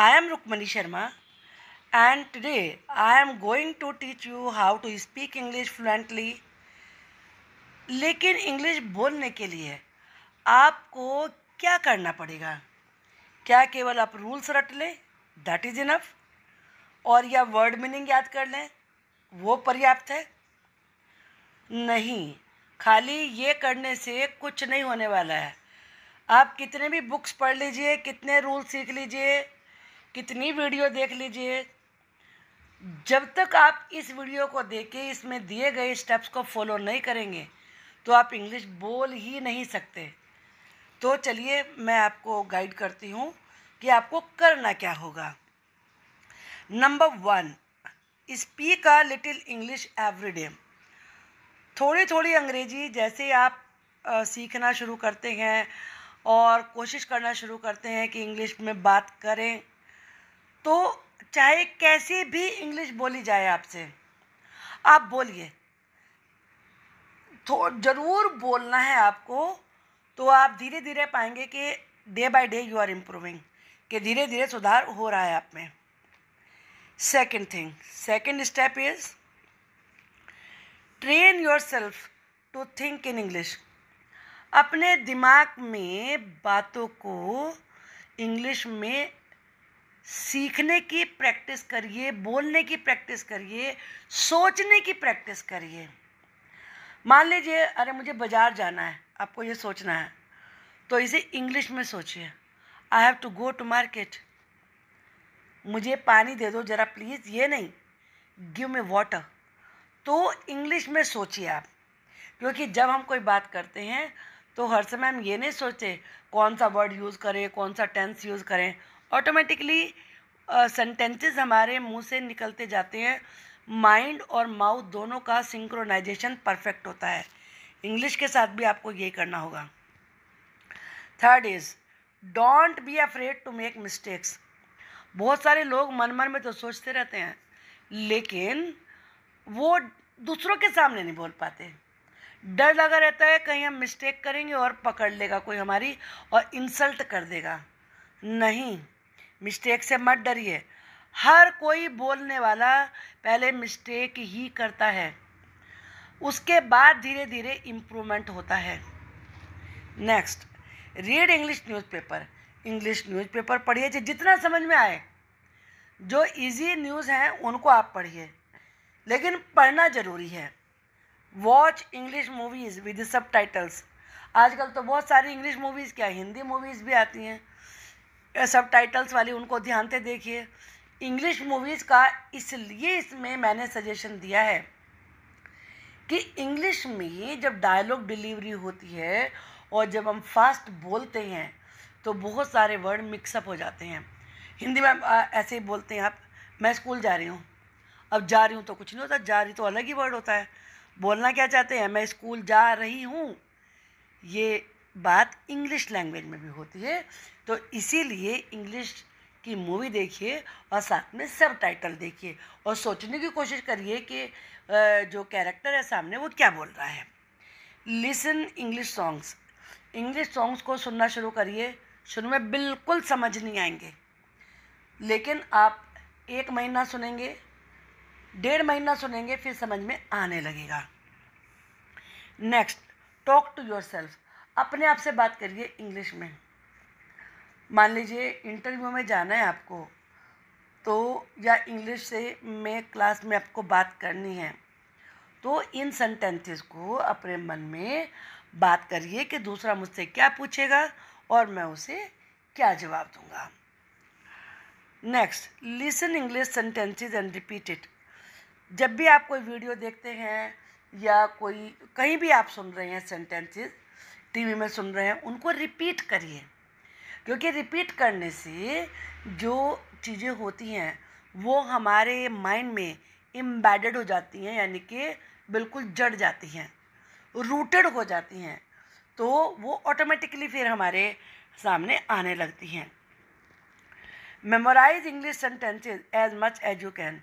I am Rukmani Sharma and today I am going to teach you how to speak English fluently लेकिन English बोलने के लिए आपको क्या करना पड़ेगा क्या केवल आप रूल्स रट लें दैट इज़ इनफ और या वर्ड मीनिंग याद कर लें वो पर्याप्त है नहीं खाली ये करने से कुछ नहीं होने वाला है आप कितने भी बुक्स पढ़ लीजिए कितने रूल सीख लीजिए कितनी वीडियो देख लीजिए जब तक आप इस वीडियो को देख के इसमें दिए गए स्टेप्स को फॉलो नहीं करेंगे तो आप इंग्लिश बोल ही नहीं सकते तो चलिए मैं आपको गाइड करती हूँ कि आपको करना क्या होगा number one speak a little English every day थोड़ी थोड़ी अंग्रेजी जैसे आप आ, सीखना शुरू करते हैं और कोशिश करना शुरू करते हैं कि इंग्लिश में बात करें तो चाहे कैसी भी इंग्लिश बोली जाए आपसे आप बोलिए तो ज़रूर बोलना है आपको तो आप धीरे धीरे पाएंगे कि day by day you are improving कि धीरे धीरे सुधार हो रहा है आप में second thing second step is train yourself to think in English अपने दिमाग में बातों को इंग्लिश में सीखने की प्रैक्टिस करिए बोलने की प्रैक्टिस करिए सोचने की प्रैक्टिस करिए मान लीजिए अरे मुझे बाज़ार जाना है आपको ये सोचना है तो इसे इंग्लिश में सोचिए I have to go to market मुझे पानी दे दो ज़रा प्लीज़ ये नहीं गिव मे वाटर तो इंग्लिश में सोचिए आप क्योंकि जब हम कोई बात करते हैं तो हर समय हम ये नहीं सोचते कौन सा वर्ड यूज़ करें कौन सा टेंस यूज़ करें ऑटोमेटिकली सेंटेंसेस हमारे मुंह से निकलते जाते हैं माइंड और माउथ दोनों का सिंक्रोनाइजेशन परफेक्ट होता है इंग्लिश के साथ भी आपको ये करना होगा third is don't be afraid to make mistakes बहुत सारे लोग मन मन में तो सोचते रहते हैं लेकिन वो दूसरों के सामने नहीं बोल पाते डर लगा रहता है कहीं हम मिस्टेक करेंगे और पकड़ लेगा कोई हमारी और इंसल्ट कर देगा नहीं मिस्टेक से मत डरिए हर कोई बोलने वाला पहले मिस्टेक ही करता है उसके बाद धीरे धीरे इम्प्रूवमेंट होता है next read English newspaper English newspaper पढ़िए जितना समझ में आए जो इजी न्यूज़ हैं उनको आप पढ़िए लेकिन पढ़ना ज़रूरी है watch English movies with subtitles आजकल तो बहुत सारी इंग्लिश मूवीज़ क्या हिंदी मूवीज़ भी आती हैं सब टाइटल्स वाली उनको ध्यान से देखिए इंग्लिश मूवीज़ का इसलिए इसमें मैंने सजेशन दिया है कि इंग्लिश में जब डायलॉग डिलीवरी होती है और जब हम फास्ट बोलते हैं तो बहुत सारे वर्ड मिक्सअप हो जाते हैं हिंदी में ऐसे ही बोलते हैं आप मैं स्कूल जा रही हूँ अब जा रही हूँ तो कुछ नहीं होता जा रही तो अलग ही वर्ड होता है बोलना क्या चाहते हैं मैं स्कूल जा रही हूँ ये बात इंग्लिश लैंग्वेज में भी होती है तो इसीलिए इंग्लिश की मूवी देखिए और साथ में सब टाइटल देखिए और सोचने की कोशिश करिए कि जो कैरेक्टर है सामने वो क्या बोल रहा है listen English songs English songs को सुनना शुरू करिए शुरू में बिल्कुल समझ नहीं आएंगे लेकिन आप एक महीना सुनेंगे डेढ़ महीना सुनेंगे फिर समझ में आने लगेगा next talk to yourself अपने आप से बात करिए इंग्लिश में मान लीजिए इंटरव्यू में जाना है आपको तो या इंग्लिश से मैं क्लास में आपको बात करनी है तो इन सेंटेंसेस को अपने मन में बात करिए कि दूसरा मुझसे क्या पूछेगा और मैं उसे क्या जवाब दूंगा next listen English sentences and repeat it जब भी आप कोई वीडियो देखते हैं या कोई कहीं भी आप सुन रहे हैं सेंटेंसेस टीवी में सुन रहे हैं उनको रिपीट करिए क्योंकि रिपीट करने से जो चीज़ें होती हैं वो हमारे माइंड में इम्बेड हो जाती हैं यानी कि बिल्कुल जड़ जाती हैं रूटेड हो जाती हैं तो वो ऑटोमेटिकली फिर हमारे सामने आने लगती हैं memorise English sentences as much as you can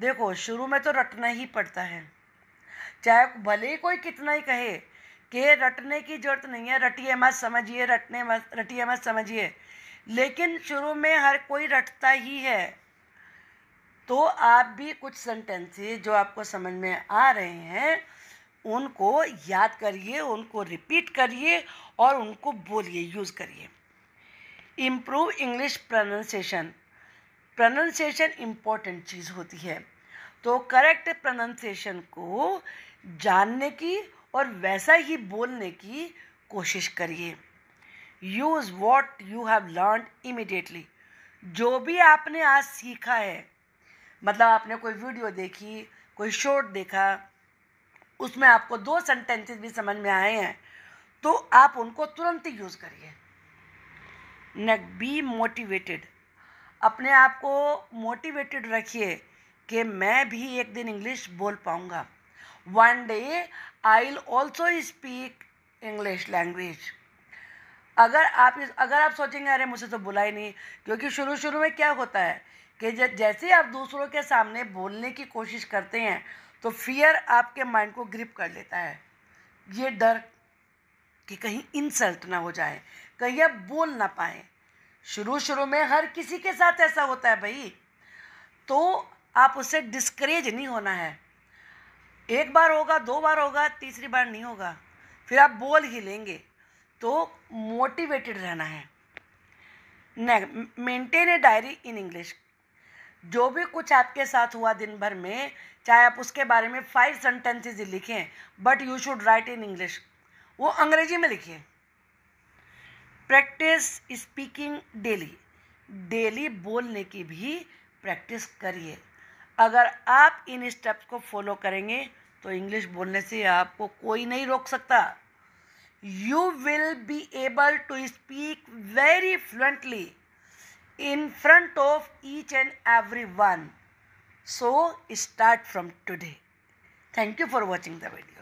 देखो शुरू में तो रटना ही पड़ता है चाहे भले ही कोई कितना ही कहे कि रटने की जरूरत नहीं है रटिए मत समझिए रटने मत रटिए मत समझिए लेकिन शुरू में हर कोई रटता ही है तो आप भी कुछ सेंटेंसेस जो आपको समझ में आ रहे हैं उनको याद करिए उनको रिपीट करिए और उनको बोलिए यूज़ करिए improve English pronunciation pronunciation important चीज़ होती है तो करेक्ट प्रोनंसिएशन को जानने की और वैसा ही बोलने की कोशिश करिए use what you have learn immediately जो भी आपने आज सीखा है मतलब आपने कोई वीडियो देखी कोई शॉर्ट देखा उसमें आपको दो सेंटेंसेस भी समझ में आए हैं तो आप उनको तुरंत ही यूज़ करिए बी मोटिवेटेड अपने आप को मोटिवेटेड रखिए कि मैं भी एक दिन इंग्लिश बोल पाऊँगा one day i'll also speak english language अगर आप इस अगर आप सोचेंगे अरे मुझे तो बुला ही नहीं क्योंकि शुरू शुरू में क्या होता है कि जैसे आप दूसरों के सामने बोलने की कोशिश करते हैं तो फियर आपके माइंड को ग्रिप कर लेता है ये डर कि कहीं इंसल्ट ना हो जाए कहीं आप बोल ना पाए शुरू शुरू में हर किसी के साथ ऐसा होता है भाई तो आप उससे डिस्करेज नहीं होना है एक बार होगा दो बार होगा तीसरी बार नहीं होगा फिर आप बोल ही लेंगे तो मोटिवेटेड रहना है maintain a diary in English जो भी कुछ आपके साथ हुआ दिन भर में चाहे आप उसके बारे में फाइव सेंटेंसेज लिखें but you should write in English वो अंग्रेजी में लिखिए प्रैक्टिस स्पीकिंग डेली डेली बोलने की भी प्रैक्टिस करिए अगर आप इन स्टेप्स को फॉलो करेंगे तो इंग्लिश बोलने से आपको कोई नहीं रोक सकता you will be able to speak very fluently in front of each and every one so start from today thank you for watching the video